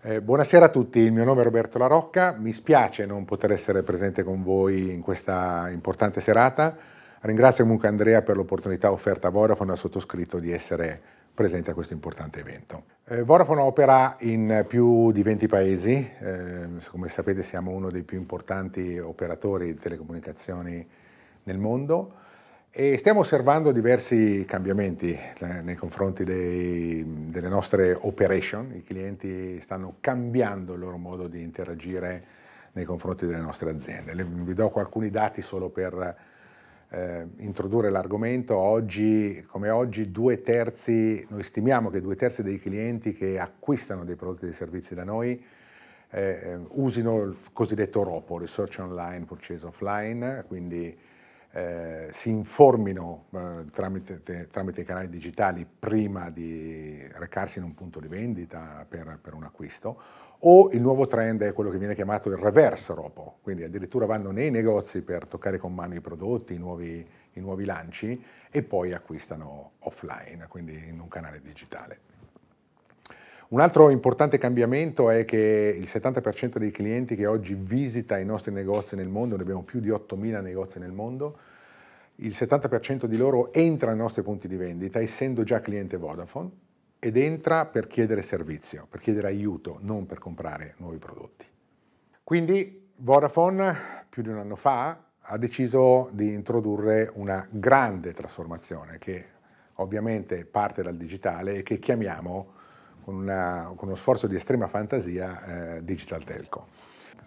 Eh, buonasera a tutti, il mio nome è Roberto Larocca, mi spiace non poter essere presente con voi in questa importante serata. Ringrazio comunque Andrea per l'opportunità offerta a Vodafone e al sottoscritto di essere presente a questo importante evento. Eh, Vodafone opera in più di 20 paesi, eh, come sapete siamo uno dei più importanti operatori di telecomunicazioni nel mondo. E stiamo osservando diversi cambiamenti eh, nei confronti dei, delle nostre operation, i clienti stanno cambiando il loro modo di interagire nei confronti delle nostre aziende. vi do alcuni dati solo per eh, introdurre l'argomento. Oggi, come oggi, due terzi, noi stimiamo che due terzi dei clienti che acquistano dei prodotti e dei servizi da noi eh, eh usino il cosiddetto ROPO, Research Online, Purchase Offline, quindi eh, si informino eh, tramite, te, tramite, i canali digitali prima di recarsi in un punto di vendita per, per un acquisto, o il nuovo trend è quello che viene chiamato il reverse robo, quindi addirittura vanno nei negozi per toccare con mano i prodotti, i nuovi, i nuovi lanci e poi acquistano offline, quindi in un canale digitale. Un altro importante cambiamento è che il 70% dei clienti che oggi visita i nostri negozi nel mondo, ne abbiamo più di 8.000 negozi nel mondo, il 70% di loro entra nei nostri punti di vendita essendo già cliente Vodafone ed entra per chiedere servizio, per chiedere aiuto, non per comprare nuovi prodotti. Quindi Vodafone più di un anno fa ha deciso di introdurre una grande trasformazione che ovviamente parte dal digitale e che chiamiamo con, una, con uno sforzo di estrema fantasia eh, Digital Telco.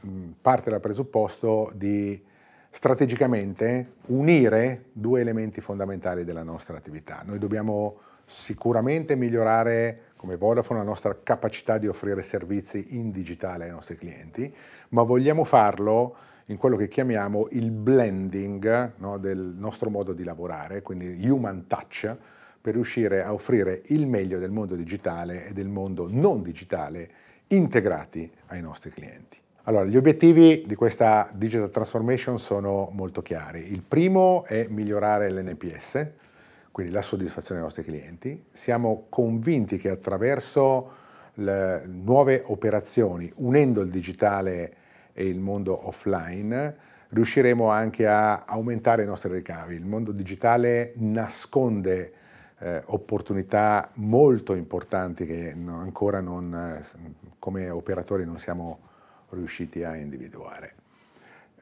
Mm, parte dal presupposto di strategicamente unire due elementi fondamentali della nostra attività. Noi dobbiamo sicuramente migliorare come Vodafone la nostra capacità di offrire servizi in digitale ai nostri clienti, ma vogliamo farlo in quello che chiamiamo il blending no, del nostro modo di lavorare, quindi human touch, per riuscire a offrire il meglio del mondo digitale e del mondo non digitale integrati ai nostri clienti. Allora, gli obiettivi di questa digital transformation sono molto chiari. Il primo è migliorare l'NPS, quindi la soddisfazione dei nostri clienti. Siamo convinti che attraverso nuove operazioni, unendo il digitale e il mondo offline, riusciremo anche a aumentare i nostri ricavi. Il mondo digitale nasconde eh, opportunità molto importanti che no, ancora non, eh, come operatori non siamo riusciti a individuare.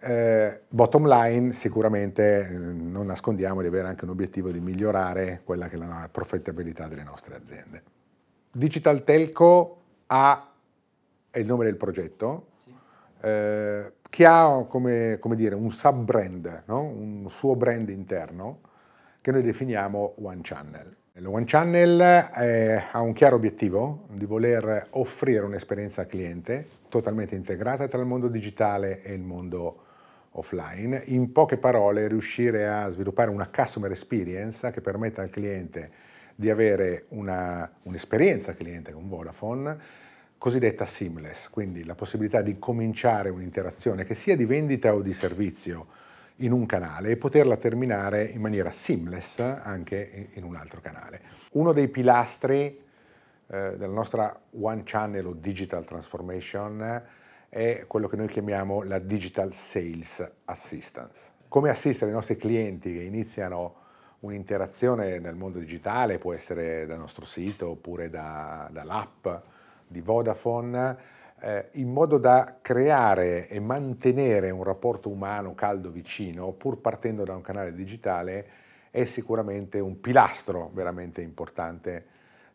Eh, bottom line sicuramente eh, non nascondiamo di avere anche un obiettivo di migliorare quella che è la profittabilità delle nostre aziende. Digital Telco ha, è il nome del progetto, eh, che ha come, come dire, un sub-brand, no? un suo brand interno, che noi definiamo One Channel. Il One Channel eh, ha un chiaro obiettivo di voler offrire un'esperienza al cliente totalmente integrata tra il mondo digitale e il mondo offline. In poche parole, riuscire a sviluppare una customer experience che permetta al cliente di avere un'esperienza un cliente con Vodafone cosiddetta seamless, quindi la possibilità di cominciare un'interazione che sia di vendita o di servizio in un canale e poterla terminare in maniera seamless anche in un altro canale. Uno dei pilastri eh, della nostra One Channel o Digital Transformation è quello che noi chiamiamo la Digital Sales Assistance. Come assistere i nostri clienti che iniziano un'interazione nel mondo digitale, può essere dal nostro sito oppure da, dall'app di Vodafone, eh, in modo da creare e mantenere un rapporto umano caldo vicino, pur partendo da un canale digitale, è sicuramente un pilastro veramente importante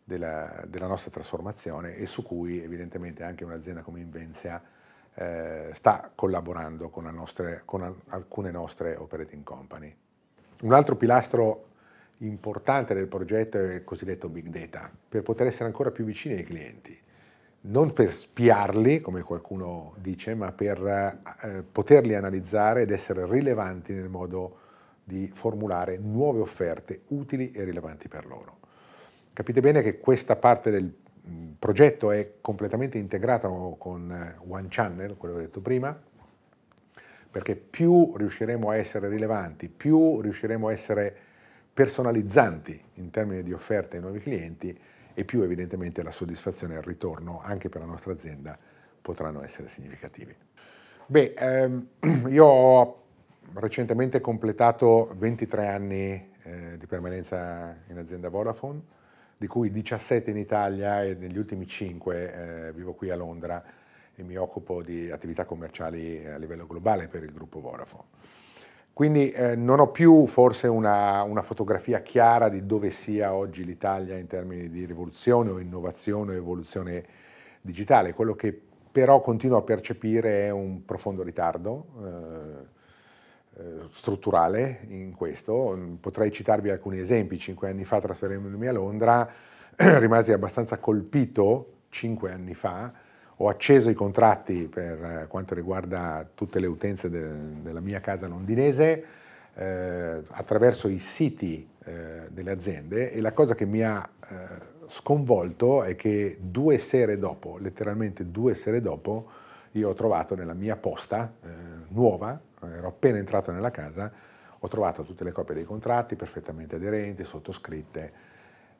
della, della nostra trasformazione e su cui evidentemente anche un'azienda come Invenzia eh, sta collaborando con, nostre, con alcune nostre operating company. Un altro pilastro importante del progetto è il cosiddetto big data, per poter essere ancora più vicini ai clienti non per spiarli, come qualcuno dice, ma per eh, eh, poterli analizzare ed essere rilevanti nel modo di formulare nuove offerte utili e rilevanti per loro. Capite bene che questa parte del mm, progetto è completamente integrata con eh, One Channel, quello che ho detto prima, perché più riusciremo a essere rilevanti, più riusciremo a essere personalizzanti in termini di offerte ai nuovi clienti e più evidentemente la soddisfazione e il ritorno anche per la nostra azienda potranno essere significativi. Beh, ehm, io ho recentemente completato 23 anni eh, di permanenza in azienda Vodafone, di cui 17 in Italia e negli ultimi 5 eh, vivo qui a Londra e mi occupo di attività commerciali a livello globale per il gruppo Vodafone. Quindi eh, non ho più forse una, una, fotografia chiara di dove sia oggi l'Italia in termini di rivoluzione o innovazione o evoluzione digitale. Quello che però continuo a percepire è un profondo ritardo eh, eh strutturale in questo. Potrei citarvi alcuni esempi. Cinque anni fa trasferendomi a Londra rimasi abbastanza colpito, cinque anni fa, ho acceso i contratti per eh, quanto riguarda tutte le utenze del, della mia casa londinese eh, attraverso i siti eh, delle aziende e la cosa che mi ha eh, sconvolto è che due sere dopo, letteralmente due sere dopo, io ho trovato nella mia posta eh, nuova, eh, ero appena entrato nella casa, ho trovato tutte le copie dei contratti perfettamente aderenti, sottoscritte,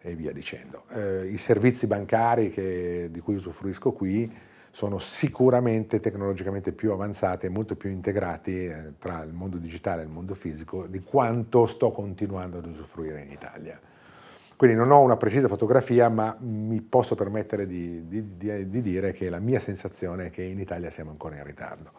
e via dicendo. Eh, I servizi bancari che, di cui usufruisco qui sono sicuramente tecnologicamente più avanzati e molto più integrati eh, tra il mondo digitale e il mondo fisico di quanto sto continuando ad usufruire in Italia. Quindi non ho una precisa fotografia, ma mi posso permettere di, di, di, di dire che la mia sensazione è che in Italia siamo ancora in ritardo.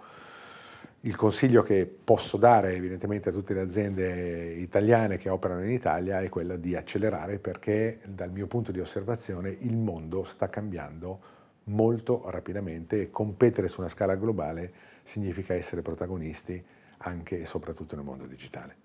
Il consiglio che posso dare evidentemente a tutte le aziende italiane che operano in Italia è quello di accelerare perché dal mio punto di osservazione il mondo sta cambiando molto rapidamente e competere su una scala globale significa essere protagonisti anche e soprattutto nel mondo digitale.